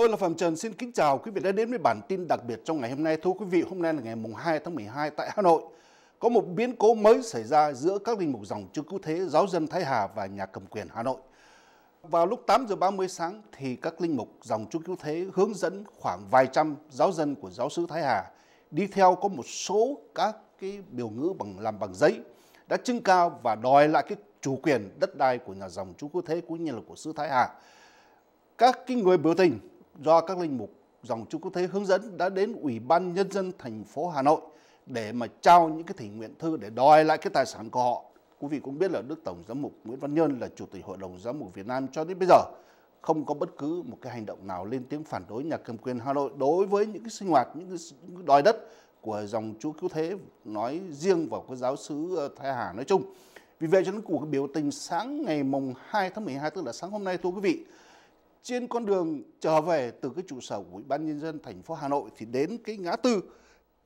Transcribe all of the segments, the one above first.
Tôi là Phạm Trần xin kính chào quý vị đã đến với bản tin đặc biệt trong ngày hôm nay. Thưa quý vị, hôm nay là ngày mùng 2 tháng 12 tại Hà Nội. Có một biến cố mới xảy ra giữa các linh mục dòng Chúa Cứu Thế, giáo dân Thái Hà và nhà cầm quyền Hà Nội. Vào lúc 8 giờ 30 sáng thì các linh mục dòng Chúa Cứu Thế hướng dẫn khoảng vài trăm giáo dân của giáo sứ Thái Hà đi theo có một số các cái biểu ngữ bằng làm bằng giấy đã trưng cao và đòi lại cái chủ quyền đất đai của nhà dòng Chúa Cứu Thế cũng như là của sứ Thái Hà. Các cái người biểu tình do các linh mục dòng chú quốc tế hướng dẫn đã đến Ủy ban Nhân dân thành phố Hà Nội để mà trao những cái thỉnh nguyện thư để đòi lại cái tài sản của họ. Quý vị cũng biết là Đức Tổng Giám mục Nguyễn Văn Nhân là Chủ tịch Hội đồng Giám mục Việt Nam cho đến bây giờ không có bất cứ một cái hành động nào lên tiếng phản đối nhà cầm quyền Hà Nội đối với những cái sinh hoạt, những cái đòi đất của dòng chú cứu thế nói riêng và của giáo sứ ờ, Thái Hà nói chung. Vì vậy cho nên cuộc biểu tình sáng ngày mùng 2 tháng 12 tức là sáng hôm nay thưa quý vị trên con đường trở về từ cái trụ sở của Ủy ban nhân dân thành phố Hà Nội thì đến cái ngã tư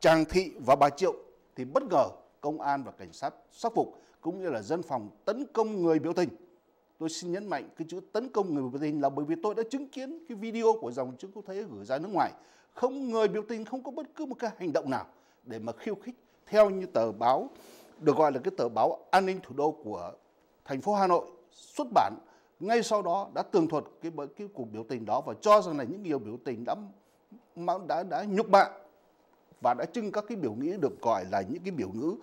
Tràng Thị và Bà Triệu thì bất ngờ công an và cảnh sát sắc phục cũng như là dân phòng tấn công người biểu tình. Tôi xin nhấn mạnh cái chữ tấn công người biểu tình là bởi vì tôi đã chứng kiến cái video của dòng chứng quốc thế gửi ra nước ngoài. Không người biểu tình không có bất cứ một cái hành động nào để mà khiêu khích theo như tờ báo được gọi là cái tờ báo an ninh thủ đô của thành phố Hà Nội xuất bản ngay sau đó đã tường thuật cái, cái cuộc biểu tình đó và cho rằng là những điều biểu tình đã đã đã, đã nhục mạ và đã trưng các cái biểu ngữ được gọi là những cái biểu ngữ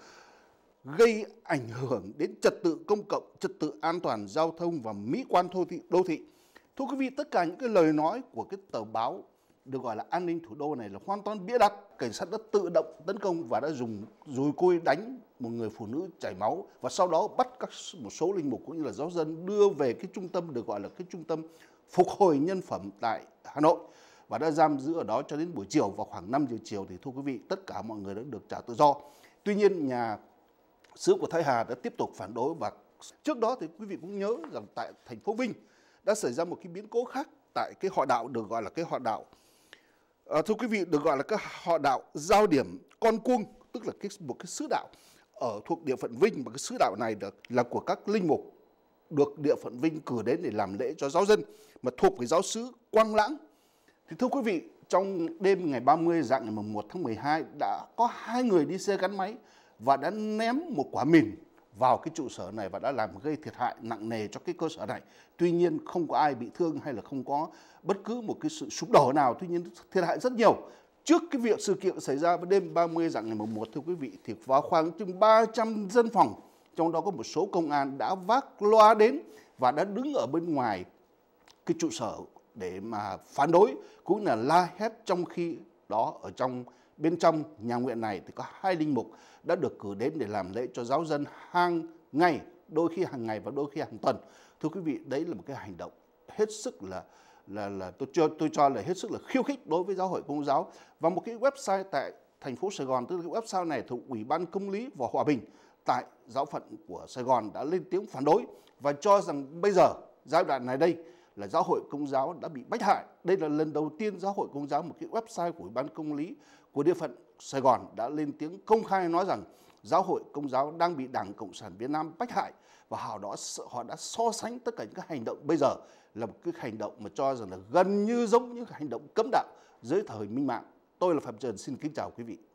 gây ảnh hưởng đến trật tự công cộng, trật tự an toàn giao thông và mỹ quan đô thị. đô thị. Thưa quý vị, tất cả những cái lời nói của cái tờ báo được gọi là an ninh thủ đô này là hoàn toàn bịa đặt. Cảnh sát đã tự động tấn công và đã dùng dùi cui đánh một người phụ nữ chảy máu và sau đó bắt các một số linh mục cũng như là giáo dân đưa về cái trung tâm được gọi là cái trung tâm phục hồi nhân phẩm tại Hà Nội và đã giam giữ ở đó cho đến buổi chiều và khoảng 5 giờ chiều thì thưa quý vị tất cả mọi người đã được trả tự do. Tuy nhiên nhà sứ của Thái Hà đã tiếp tục phản đối và trước đó thì quý vị cũng nhớ rằng tại thành phố Vinh đã xảy ra một cái biến cố khác tại cái họ đạo được gọi là cái họ đạo À, thưa quý vị, được gọi là các họ đạo giao điểm con cuông, tức là cái, một cái sứ đạo ở thuộc địa phận Vinh và cái sứ đạo này được là của các linh mục được địa phận Vinh cử đến để làm lễ cho giáo dân mà thuộc cái giáo sứ Quang Lãng. Thì thưa quý vị, trong đêm ngày 30 dạng ngày 1 tháng 12 đã có hai người đi xe gắn máy và đã ném một quả mìn vào cái trụ sở này và đã làm gây thiệt hại nặng nề cho cái cơ sở này. Tuy nhiên không có ai bị thương hay là không có bất cứ một cái sự sụp đổ nào, tuy nhiên thiệt hại rất nhiều. Trước cái việc sự kiện xảy ra vào đêm 30 dạng ngày 1 thưa quý vị thì vào khoảng chừng 300 dân phòng, trong đó có một số công an đã vác loa đến và đã đứng ở bên ngoài cái trụ sở để mà phản đối cũng là la hét trong khi đó ở trong Bên trong nhà nguyện này thì có hai linh mục đã được cử đến để làm lễ cho giáo dân hàng ngày, đôi khi hàng ngày và đôi khi hàng tuần. Thưa quý vị, đấy là một cái hành động hết sức là là là tôi cho tôi cho là hết sức là khiêu khích đối với giáo hội công giáo và một cái website tại thành phố Sài Gòn tức là cái website này thuộc Ủy ban Công lý và Hòa bình tại giáo phận của Sài Gòn đã lên tiếng phản đối và cho rằng bây giờ giai đoạn này đây là giáo hội công giáo đã bị bách hại. Đây là lần đầu tiên giáo hội công giáo một cái website của Ủy ban công lý của địa phận Sài Gòn đã lên tiếng công khai nói rằng giáo hội công giáo đang bị Đảng Cộng sản Việt Nam bách hại và họ đó họ đã so sánh tất cả những cái hành động bây giờ là một cái hành động mà cho rằng là gần như giống những hành động cấm đạo dưới thời minh mạng. Tôi là Phạm Trần xin kính chào quý vị.